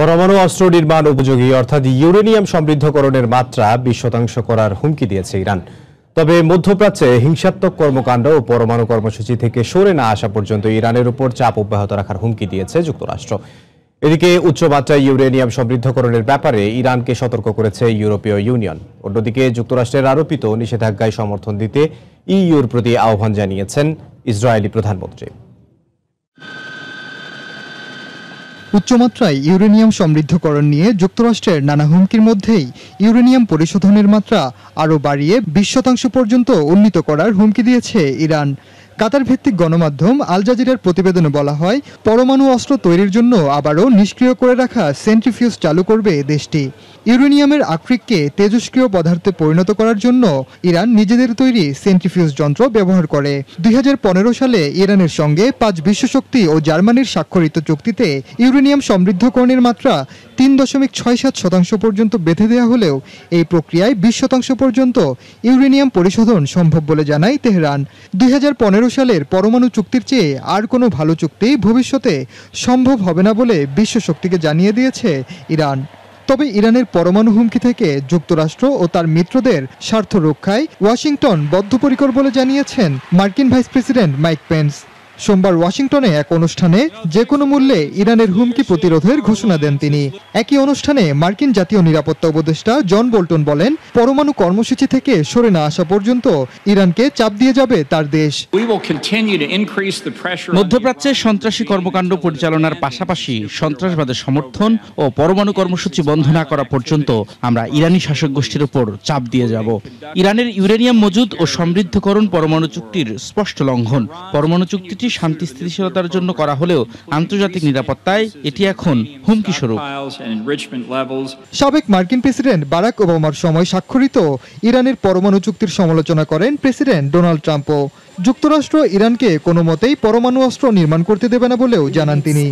পরমাণু অস্ত্র নির্মাণ উপযোগী অর্থাৎ ইউরেনিয়াম সমৃদ্ধকরণের মাত্রা বিশ শতাংশ করার হুমকি দিয়েছে ইরান তবে মধ্যপ্রাচ্যে হিংসাত্মক কর্মকাণ্ড ও পরমাণু কর্মসূচি থেকে সরে না আসা পর্যন্ত ইরানের উপর চাপ অব্যাহত রাখার হুমকি দিয়েছে যুক্তরাষ্ট্র এদিকে উচ্চমাত্রায় ইউরেনিয়াম সমৃদ্ধকরণের ব্যাপারে ইরানকে সতর্ক করেছে ইউরোপীয় ইউনিয়ন অন্যদিকে যুক্তরাষ্ট্রের আরোপিত নিষেধাজ্ঞায় সমর্থন দিতে ইইউর প্রতি আহ্বান জানিয়েছেন ইসরায়েলি প্রধানমন্ত্রী উচ্চমাত্রায় ইউরেনিয়াম সমৃদ্ধকরণ নিয়ে যুক্তরাষ্ট্রের নানা হুমকির মধ্যেই ইউরেনিয়াম পরিশোধনের মাত্রা আরও বাড়িয়ে বিশ শতাংশ পর্যন্ত উন্নীত করার হুমকি দিয়েছে ইরান কাতার ভিত্তিক গণমাধ্যম আল জাজিরার প্রতিবেদনে বলা হয় পরমাণু অস্ত্র তৈরির জন্য আবারও নিষ্ক্রিয় করে রাখা সেন্ট্রিফিউজ চালু করবে দেশটি ইউরেনিয়ামের আকৃককে তেজস্ক্রিয় পদার্থে পরিণত করার জন্য ইরান নিজেদের তৈরি সেন্ট্রিফিউজ যন্ত্র ব্যবহার করে দুই সালে ইরানের সঙ্গে পাঁচ বিশ্বশক্তি ও জার্মানির স্বাক্ষরিত চুক্তিতে ইউরেনিয়াম সমৃদ্ধকরণের মাত্রা তিন দশমিক ছয় সাত শতাংশ পর্যন্ত বেঁধে দেওয়া হলেও এই প্রক্রিয়ায় বিশ শতাংশ পর্যন্ত ইউরেনিয়াম পরিশোধন সম্ভব বলে জানায় তেহরান দুই সালের পরমাণু চুক্তির চেয়ে আর কোনো ভালো চুক্তি ভবিষ্যতে সম্ভব হবে না বলে বিশ্বশক্তিকে জানিয়ে দিয়েছে ইরান তবে ইরানের পরমাণু হুমকি থেকে যুক্তরাষ্ট্র ও তার মিত্রদের স্বার্থ রক্ষায় ওয়াশিংটন বদ্ধপরিকর বলে জানিয়েছেন মার্কিন ভাইস প্রেসিডেন্ট মাইক পেন্স সোমবার ওয়াশিংটনে এক অনুষ্ঠানে যে কোনো মূল্যে ইরানের হুমকি প্রতিরোধের ঘোষণা দেন তিনি একই অনুষ্ঠানে মার্কিন জাতীয় নিরাপত্তা উপদেষ্টা জন বোল্টন বলেন পরমাণু কর্মসূচি থেকে সরে না আসা পর্যন্ত ইরানকে চাপ দিয়ে যাবে তার দেশ মধ্যপ্রাচ্যে সন্ত্রাসী কর্মকাণ্ড পরিচালনার পাশাপাশি সন্ত্রাসবাদের সমর্থন ও পরমাণু কর্মসূচি বন্ধ না করা পর্যন্ত আমরা ইরানি শাসক গোষ্ঠীর উপর চাপ দিয়ে যাব ইরানের ইউরেনিয়াম মজুদ ও সমৃদ্ধকরণ পরমাণু চুক্তির স্পষ্ট লঙ্ঘন পরমাণু চুক্তিটি কর্মসূচি শান্তি স্থিতিশীলতার জন্য করা হলেও আন্তর্জাতিক নিরাপত্তায় এটি এখন হুমকি স্বরূপ সাবেক মার্কিন প্রেসিডেন্ট বারাক ওবামার সময় স্বাক্ষরিত ইরানের পরমাণু চুক্তির সমালোচনা করেন প্রেসিডেন্ট ডোনাল্ড ট্রাম্পও যুক্তরাষ্ট্র ইরানকে কোনো মতেই পরমাণু অস্ত্র নির্মাণ করতে দেবে না বলেও জানান তিনি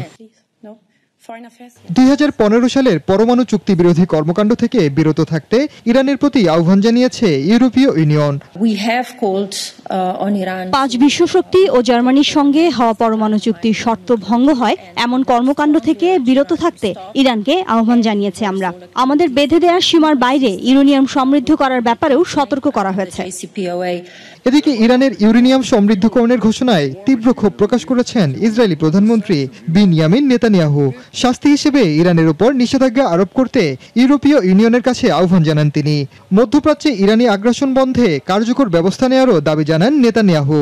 দুই সালের পরমাণু চুক্তি বিরোধী কর্মকাণ্ড থেকে বিরত থাকতে ইরানের প্রতি আহ্বান জানিয়েছে ইউরোপীয় ইউনিয়ন uh, পাঁচ বিশ্বশক্তি ও জার্মানির সঙ্গে হওয়া পরমাণু চুক্তির শর্ত ভঙ্গ হয় এমন কর্মকাণ্ড থেকে বিরত থাকতে ইরানকে আহ্বান জানিয়েছে আমরা আমাদের বেঁধে দেওয়ার সীমার বাইরে ইউরেনিয়াম সমৃদ্ধ করার ব্যাপারেও সতর্ক করা হয়েছে এদিকে ইরানের ইউরেনিয়াম সমৃদ্ধকরণের ঘোষণায় তীব্র ক্ষোভ প্রকাশ করেছেন ইসরায়েলি প্রধানমন্ত্রী বিন ইয়ামিন নেতানিয়াহু শাস্তি হিসেবে ইরানের উপর নিষেধাজ্ঞা আরোপ করতে ইউরোপীয় ইউনিয়নের কাছে আহ্বান জানান তিনি মধ্যপ্রাচ্যে ইরানি আগ্রাসন বন্ধে কার্যকর ব্যবস্থা নেওয়ারও দাবি জানান নেতানিয়াহু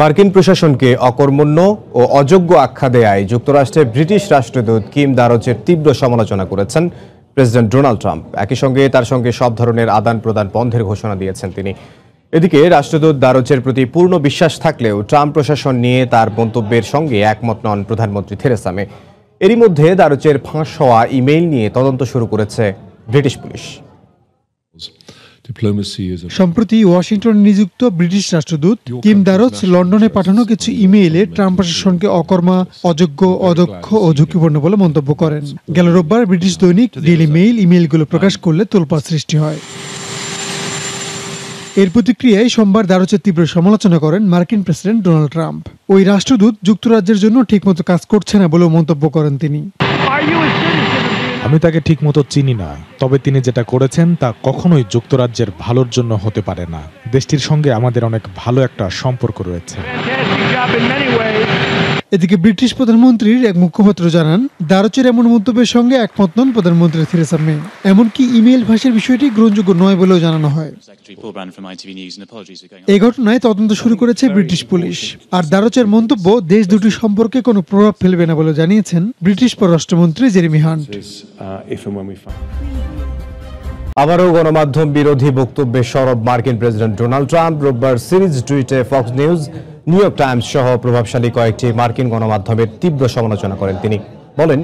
মার্কিন প্রশাসনকে অকর্মণ্য ও অযোগ্য আখ্যা দেয় যুক্তরাষ্ট্রে ব্রিটিশ রাষ্ট্রদূত কিম দারজের তীব্র সমালোচনা করেছেন প্রেসিডেন্ট ডোনাল্ড ট্রাম্প একই সঙ্গে তার সঙ্গে সব ধরনের আদান প্রদান বন্ধের ঘোষণা দিয়েছেন তিনি এদিকে রাষ্ট্রদূত দারোচের প্রতি পূর্ণ বিশ্বাস থাকলেও ট্রাম্প প্রশাসন নিয়ে তার মন্তব্যের সঙ্গে একমত নন প্রধানমন্ত্রী থেরেসামে এরই মধ্যে দারোচের ফাঁস হওয়া ইমেইল নিয়ে তদন্ত শুরু করেছে ব্রিটিশ পুলিশ সম্প্রতি ওয়াশিংটনে নিযুক্ত ব্রিটিশ রাষ্ট্রদূত কিম দারোচ লন্ডনে পাঠানো কিছু ইমেইলে ট্রাম্প প্রশাসনকে অকর্মা অযোগ্য অদক্ষ ও ঝুঁকিপূর্ণ বলে মন্তব্য করেন গেল রোববার ব্রিটিশ দৈনিক ডেলি মেইল ইমেইলগুলো প্রকাশ করলে তোলপা সৃষ্টি হয় এর প্রতিক্রিয়ায় সোমবার দারুচের তীব্র সমালোচনা করেন মার্কিন প্রেসিডেন্ট ডোনাল্ড ট্রাম্প ওই রাষ্ট্রদূত যুক্তরাজ্যের জন্য ঠিকমতো কাজ করছে না বলেও মন্তব্য করেন তিনি আমি তাকে ঠিকমতো চিনি না তবে তিনি যেটা করেছেন তা কখনোই যুক্তরাজ্যের ভালোর জন্য হতে পারে না দেশটির সঙ্গে আমাদের অনেক ভালো একটা সম্পর্ক রয়েছে up in many ways. এদিকে ব্রিটিশ প্রধানমন্ত্রীর এক মুখপাত্র জানান দারচের এমন মন্তব্যের সঙ্গে একমত নন প্রধানমন্ত্রী থেরেসা মে এমনকি ইমেল ভাষার বিষয়টি গ্রহণযোগ্য নয় বলেও জানানো হয় এই ঘটনায় তদন্ত শুরু করেছে ব্রিটিশ পুলিশ আর দারচের মন্তব্য দেশ দুটি সম্পর্কে কোনো প্রভাব ফেলবে না বলে জানিয়েছেন ব্রিটিশ পররাষ্ট্রমন্ত্রী জেরিমি হান্ট আবারও গণমাধ্যম বিরোধী বক্তব্যে সরব মার্কিন প্রেসিডেন্ট ডোনাল্ড ট্রাম্প রোববার সিরিজ টুইটে Fox News New York Times সহ প্রভাবশালী কয়েকটি মার্কিন গণমাধ্যমের তীব্র সমালোচনা করেন তিনি বলেন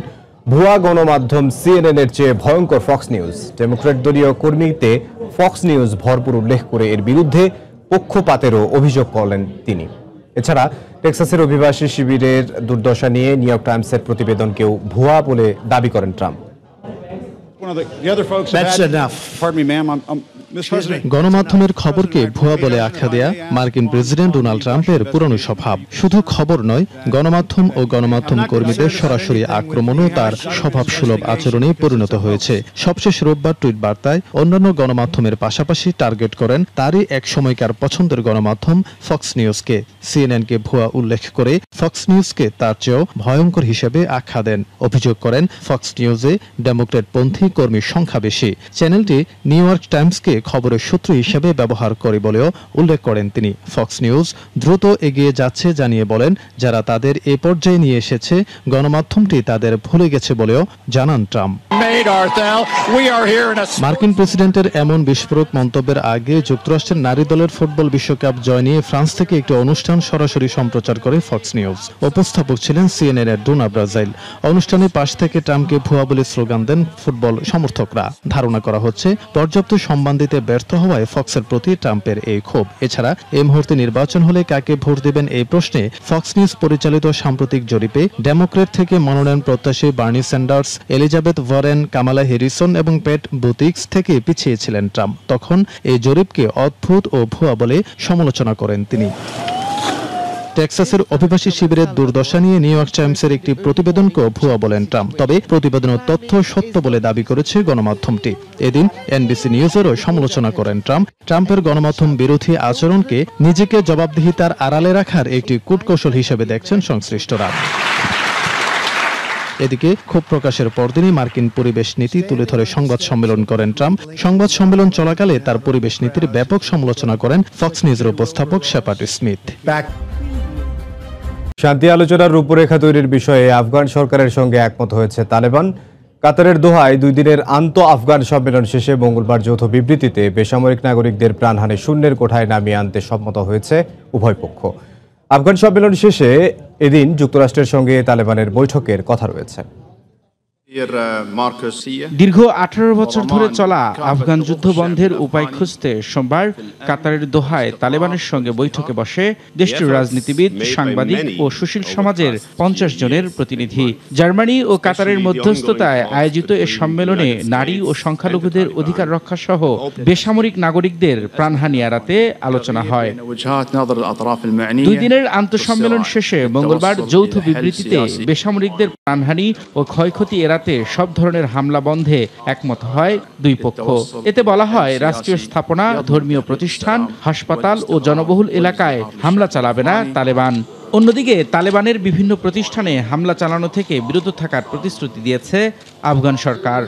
ভুয়া গণমাধ্যম সিএনএন এর চেয়ে ভয়ঙ্কর ফক্স নিউজ ডেমোক্রেট দলীয় কর্মীতে ফক্স নিউজ ভরপুর উল্লেখ করে এর বিরুদ্ধে পক্ষপাতেরও অভিযোগ করলেন তিনি এছাড়া টেক্সাসের অভিবাসী শিবিরের দুর্দশা নিয়ে নিউ ইয়র্ক টাইমসের প্রতিবেদনকেও ভুয়া বলে দাবি করেন Trump One of the, the other folks That's had, enough. Pardon me, ma'am. I'm, I'm, গণমাধ্যমের খবরকে ভুয়া বলে আখ্যা দেয়া মার্কিন প্রেসিডেন্ট ডোনাল্ড ট্রাম্পের পুরনো স্বভাব শুধু খবর নয় গণমাধ্যম ও গণমাধ্যম কর্মীদের সরাসরি আক্রমণও তার স্বভাব সুলভ আচরণে পরিণত হয়েছে সবশেষ রোববার টুইট বার্তায় অন্যান্য গণমাধ্যমের পাশাপাশি টার্গেট করেন তারই এক সময়কার পছন্দের গণমাধ্যম ফক্স নিউজকে সিএনএনকে ভুয়া উল্লেখ করে ফক্স নিউজকে তার চেয়েও ভয়ঙ্কর হিসেবে আখ্যা দেন অভিযোগ করেন ফক্স নিউজে ডেমোক্রেট পন্থী কর্মীর সংখ্যা বেশি চ্যানেলটি নিউ ইয়র্ক টাইমসকে খবরের সূত্র হিসেবে ব্যবহার করে বলেও উল্লেখ করেন তিনি ফক্স নিউজ দ্রুত এগিয়ে যাচ্ছে জানিয়ে বলেন যারা তাদের এ পর্যায়ে নিয়ে এসেছে গণমাধ্যমটি তাদের ভুলে গেছে বলেও জানান ট্রাম্প মার্কিন প্রেসিডেন্টের এমন বিস্ফোরক মন্তব্যের আগে যুক্তরাষ্ট্রের নারী দলের ফুটবল বিশ্বকাপ জয় নিয়ে ফ্রান্স থেকে একটি অনুষ্ঠান সরাসরি সম্প্রচার করে ফক্স নিউজ উপস্থাপক ছিলেন সিএনএন এর ডোনা ব্রাজাইল অনুষ্ঠানে পাশ থেকে ট্রাম্পকে ভুয়া বলে স্লোগান দেন ফুটবল সমর্থকরা ধারণা করা হচ্ছে পর্যাপ্ত সম্মান দিতে দিতে ব্যর্থ হওয়ায় ফক্সের প্রতি ট্রাম্পের এই ক্ষোভ এছাড়া এ মুহূর্তে নির্বাচন হলে কাকে ভোট দেবেন এই প্রশ্নে ফক্স নিউজ পরিচালিত সাম্প্রতিক জরিপে ডেমোক্রেট থেকে মনোনয়ন প্রত্যাশী Bernie Sanders Elizabeth Warren Kamala Harrison এবং পেট বুতিক্স থেকে পিছিয়েছিলেন ট্রাম্প তখন এই জরিপকে অদ্ভুত ও ভুয়া বলে সমালোচনা করেন তিনি টেক্সাসের অভিবাসী শিবিরের দুর্দশা নিয়ে নিউ ইয়র্ক টাইমসের একটি প্রতিবেদনকেও ভুয়া বলেন ট্রাম্প তবে প্রতিবেদনের তথ্য সত্য বলে দাবি করেছে গণমাধ্যমটি এদিন এনবিসি নিউজেরও সমালোচনা করেন ট্রাম্প ট্রাম্পের গণমাধ্যম বিরোধী আচরণকে নিজেকে জবাবদিহিতার আড়ালে রাখার একটি কূটকৌশল হিসেবে দেখছেন সংশ্লিষ্টরা এদিকে ক্ষোভ প্রকাশের পরদিনই মার্কিন পরিবেশ নীতি তুলে ধরে সংবাদ সম্মেলন করেন ট্রাম্প সংবাদ সম্মেলন চলাকালে তার পরিবেশ নীতির ব্যাপক সমালোচনা করেন ফক্স নিউজের উপস্থাপক শেপাট স্মিথ শান্তি আলোচনার রূপরেখা তৈরির বিষয়ে আফগান সরকারের সঙ্গে একমত হয়েছে তালেবান কাতারের দোহায় দুই দিনের আন্ত আফগান সম্মেলন শেষে মঙ্গলবার যৌথ বিবৃতিতে বেসামরিক নাগরিকদের প্রাণহানি শূন্যের কোঠায় নামিয়ে আনতে সম্মত হয়েছে উভয় পক্ষ আফগান সম্মেলন শেষে এদিন যুক্তরাষ্ট্রের সঙ্গে তালেবানের বৈঠকের কথা রয়েছে Uh, দীর্ঘ আঠারো বছর ধরে চলা আফগান যুদ্ধ বন্ধের উপায় খুঁজতে সোমবার কাতারের দোহায় তালেবানের সঙ্গে বৈঠকে বসে দেশটির রাজনীতিবিদ সাংবাদিক ও সুশীল সমাজের পঞ্চাশ জনের প্রতিনিধি জার্মানি ও কাতারের মধ্যস্থতায় আয়োজিত এ সম্মেলনে নারী ও সংখ্যালঘুদের অধিকার রক্ষা সহ বেসামরিক নাগরিকদের প্রাণহানি এড়াতে আলোচনা হয় দুই দিনের আন্তঃসম্মেলন শেষে মঙ্গলবার যৌথ বিবৃতিতে বেসামরিকদের প্রাণহানি ও ক্ষয়ক্ষতি এড়াতে এলাকাতে সব ধরনের হামলা বন্ধে একমত হয় দুই পক্ষ এতে বলা হয় রাষ্ট্রীয় স্থাপনা ধর্মীয় প্রতিষ্ঠান হাসপাতাল ও জনবহুল এলাকায় হামলা চালাবে না তালেবান অন্যদিকে তালেবানের বিভিন্ন প্রতিষ্ঠানে হামলা চালানো থেকে বিরত থাকার প্রতিশ্রুতি দিয়েছে আফগান সরকার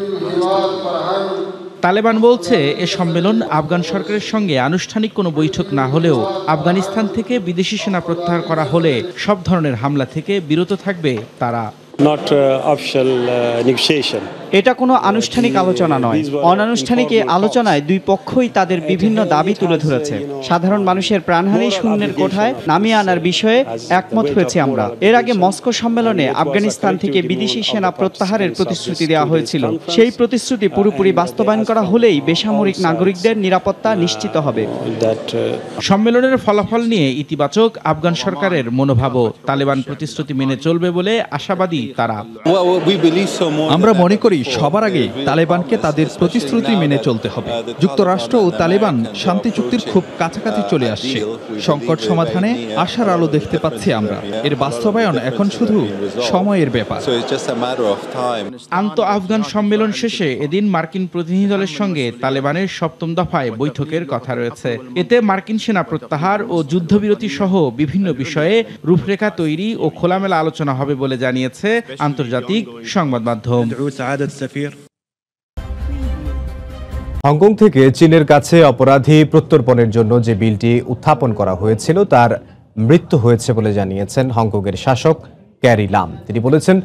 তালেবান বলছে এ সম্মেলন আফগান সরকারের সঙ্গে আনুষ্ঠানিক কোনো বৈঠক না হলেও আফগানিস্তান থেকে বিদেশি সেনা প্রত্যাহার করা হলে সব ধরনের হামলা থেকে বিরত থাকবে তারা not uh, official uh, negotiation এটা কোনো আনুষ্ঠানিক আলোচনা নয় অনানুষ্ঠানিক এই আলোচনায় দুই পক্ষই তাদের বিভিন্ন দাবি তুলে uh, ধরেছে সাধারণ মানুষের প্রাণহানি শূন্যের কোঠায় নামিয়ে আনার বিষয়ে একমত হয়েছে আমরা এর আগে মস্কো সম্মেলনে আফগানিস্তান থেকে বিদেশি সেনা প্রত্যাহারের প্রতিশ্রুতি দেওয়া হয়েছিল সেই প্রতিশ্রুতি পুরোপুরি বাস্তবায়ন করা হলেই বেসামরিক নাগরিকদের নিরাপত্তা নিশ্চিত হবে সম্মেলনের ফলাফল নিয়ে ইতিবাচক আফগান সরকারের মনোভাবও তালেবান প্রতিশ্রুতি মেনে চলবে বলে আশাবাদী তারা আমরা মনে করি সবার আগে তালেবানকে তাদের প্রতিশ্রুতি মেনে চলতে হবে যুক্তরাষ্ট্র ও তালেবান শান্তি চুক্তির খুব কাছাকাছি চলে আসছে সংকট সমাধানে আশার আলো দেখতে পাচ্ছি আমরা এর বাস্তবায়ন এখন শুধু সময়ের ব্যাপার আন্ত আফগান সম্মেলন শেষে এদিন মার্কিন প্রতিনিধি দলের সঙ্গে তালেবানের সপ্তম দফায় বৈঠকের কথা রয়েছে এতে মার্কিন সেনা প্রত্যাহার ও যুদ্ধবিরতি সহ বিভিন্ন বিষয়ে রূপরেখা তৈরি ও খোলামেলা আলোচনা হবে বলে জানিয়েছে আন্তর্জাতিক সংবাদ মাধ্যম হংকং থেকে চীনের কাছে অপরাধী প্রত্যর্পণের জন্য যে বিলটি উত্থাপন করা হয়েছিল তার মৃত্যু হয়েছে বলে জানিয়েছেন হংকংয়ের শাসক ক্যারি লাম তিনি বলেছেন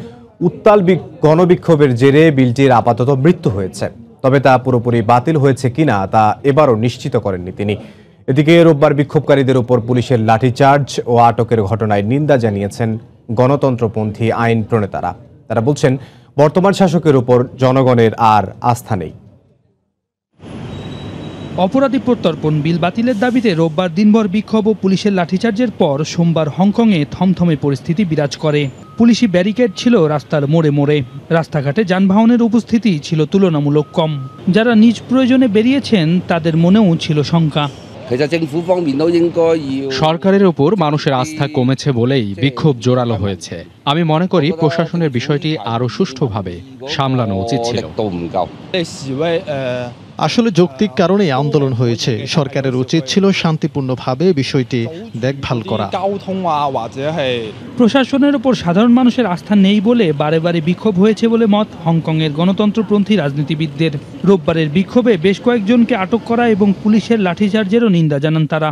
উত্তাল গণবিক্ষোভের জেরে বিলটির আপাতত মৃত্যু হয়েছে তবে তা পুরোপুরি বাতিল হয়েছে কিনা তা এবারও নিশ্চিত করেননি তিনি এদিকে রোববার বিক্ষোভকারীদের উপর পুলিশের লাঠিচার্জ ও আটকের ঘটনায় নিন্দা জানিয়েছেন গণতন্ত্রপন্থী আইন প্রণেতারা তারা বলছেন বর্তমান শাসকের উপর জনগণের আর আস্থা নেই অপরাধী প্রত্যর্পণ বিল বাতিলের দাবিতে রোববার দিনভর বিক্ষোভ ও পুলিশের লাঠিচার্জের পর সোমবার হংকংয়ে থমথমে পরিস্থিতি বিরাজ করে পুলিশি ব্যারিকেড ছিল রাস্তার মোড়ে মোড়ে রাস্তাঘাটে যানবাহনের উপস্থিতি ছিল তুলনামূলক কম যারা নিজ প্রয়োজনে বেরিয়েছেন তাদের মনেও ছিল শঙ্কা সরকারের উপর মানুষের আস্থা কমেছে বলেই বিক্ষোভ জোরালো হয়েছে আমি মনে করি প্রশাসনের বিষয়টি আরো সুষ্ঠুভাবে সামলানো উচিত ছিল আসলে যৌক্তিক কারণে আন্দোলন হয়েছে সরকারের উচিত ছিল শান্তিপূর্ণভাবে বিষয়টি দেখভাল করা প্রশাসনের উপর সাধারণ মানুষের আস্থা নেই বলে বারে বারে বিক্ষোভ হয়েছে বলে মত হংকংয়ের গণতন্ত্রপন্থী রাজনীতিবিদদের রোববারের বিক্ষোভে বেশ কয়েকজনকে আটক করা এবং পুলিশের লাঠিচার্জেরও নিন্দা জানান তারা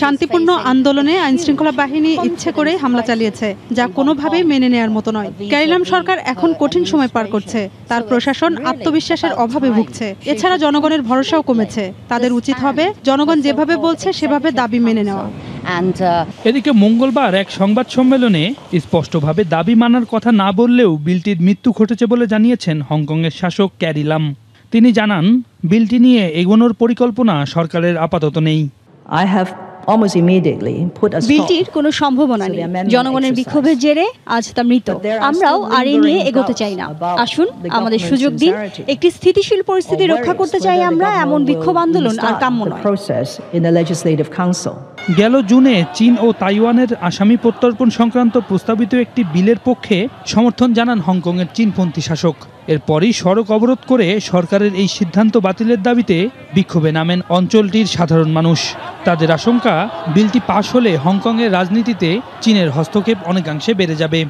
শান্তিপূর্ণ আন্দোলনে আইনশৃঙ্খলা বাহিনী ইচ্ছে করে হামলা চালিয়েছে যা কোনোভাবেই মেনে নেয়ার মতো নয় ক্যারিলাম সরকার এখন কঠিন সময় পার করছে তার প্রশাসন আত্মবিশ্বাসের অভাবে ভুগছে এছাড়া জনগণের ভরসাও কমেছে তাদের উচিত হবে জনগণ যেভাবে বলছে সেভাবে দাবি মেনে নেওয়া uh, এদিকে মঙ্গলবার এক সংবাদ সম্মেলনে স্পষ্টভাবে দাবি মানার কথা না বললেও বিলটির মৃত্যু ঘটেছে বলে জানিয়েছেন হংকংয়ের শাসক ক্যারিলাম তিনি জানান বিলটি নিয়ে এগোনোর পরিকল্পনা সরকারের আপাতত নেই আই হ্যাভ বিলটির কোনো সম্ভাবনা নেই জনগণের বিক্ষোভের জেরে আজ তা মৃত আমরাও আর নিয়ে এগোতে চাই না আসুন আমাদের সুযোগ দিন একটি স্থিতিশীল পরিস্থিতি রক্ষা করতে চাই আমরা এমন বিক্ষোভ আন্দোলন আর কাম্য গেল জুনে চীন ও তাইওয়ানের আসামি প্রত্যর্পণ সংক্রান্ত প্রস্তাবিত একটি বিলের পক্ষে সমর্থন জানান হংকংয়ের চীনপন্থী শাসক এরপরই সড়ক অবরোধ করে সরকারের এই সিদ্ধান্ত বাতিলের দাবিতে বিক্ষোভে নামেন অঞ্চলটির সাধারণ মানুষ তাদের আশঙ্কা বিলটি পাশ হলে হংকংয়ের রাজনীতিতে চীনের হস্তক্ষেপ অনেকাংশে বেড়ে যাবে